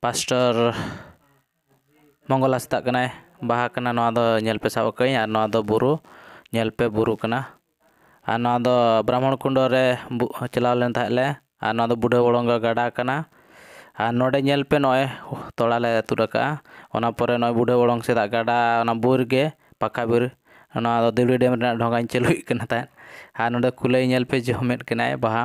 pastor ᱢᱚᱝᱜᱚᱞ ᱦᱟᱸᱥᱫᱟᱜ ᱠᱟᱱᱟᱭ ᱵᱟᱦᱟ ᱠᱟᱱᱟ ᱱᱚᱣᱟ ᱫᱚ ᱧᱮᱞ ᱯᱮ ᱥᱟᱵ ᱟᱠᱟᱫᱟᱹᱧ ᱟᱨ ᱱᱚᱣᱟ ᱫᱚ ᱵᱩᱨᱩ ᱧᱮᱞ ᱯᱮ ᱵᱩᱨᱩ ᱠᱟᱱᱟ ᱟᱨ ᱱᱚᱣᱟ ᱫᱚ ᱵᱨᱟᱦᱢᱚᱬ ᱠᱩᱸᱰᱚ ᱨᱮ ᱪᱟᱞᱟᱣ ᱞᱮᱱ ᱛᱟᱦᱮᱸᱫ ᱞᱮ ᱟᱨ ᱱᱚᱣᱟ ᱫᱚ ᱵᱩᱰᱷᱟᱹ ᱵᱚᱲᱚᱝᱜᱟ ᱜᱟᱰᱟ ᱠᱟᱱᱟ ᱟᱨ ᱱᱚᱰᱮ ᱧᱮᱞ ᱯᱮ ᱱᱚᱜᱼᱚᱭ ᱛᱚᱲᱟ ᱞᱮ ᱟᱹᱛᱩᱨ ᱟᱠᱟᱜᱼᱟ ᱚᱱᱟ ᱯᱚᱨᱮ ᱱᱚᱜᱼᱚᱭ ᱵᱩᱰᱷᱟᱹ ᱵᱚᱲᱚᱝ ᱥᱮᱫᱟᱜ ᱜᱟᱰᱟ ᱚᱱᱟ ᱵᱩᱨ ᱜᱮ ᱯᱟᱠᱟ ᱵᱤᱨ ᱱᱚᱣᱟ ᱫᱚ ᱫᱤᱣᱲᱤ ᱰᱮᱢ ᱨᱮᱱᱟᱜ ᱰᱷᱚᱸᱜᱟᱧ ᱪᱟᱹᱞᱩᱭᱮᱫ ᱠᱟᱱᱟ ᱛᱟᱦᱮᱸᱫ ᱟᱨ ᱱᱚᱰᱮ ᱠᱩᱞᱟᱹᱭ ᱧᱮᱞ ᱯᱮ ᱡᱚᱢᱮᱫ ᱠᱟᱱᱟᱭ ᱵᱟᱦᱟ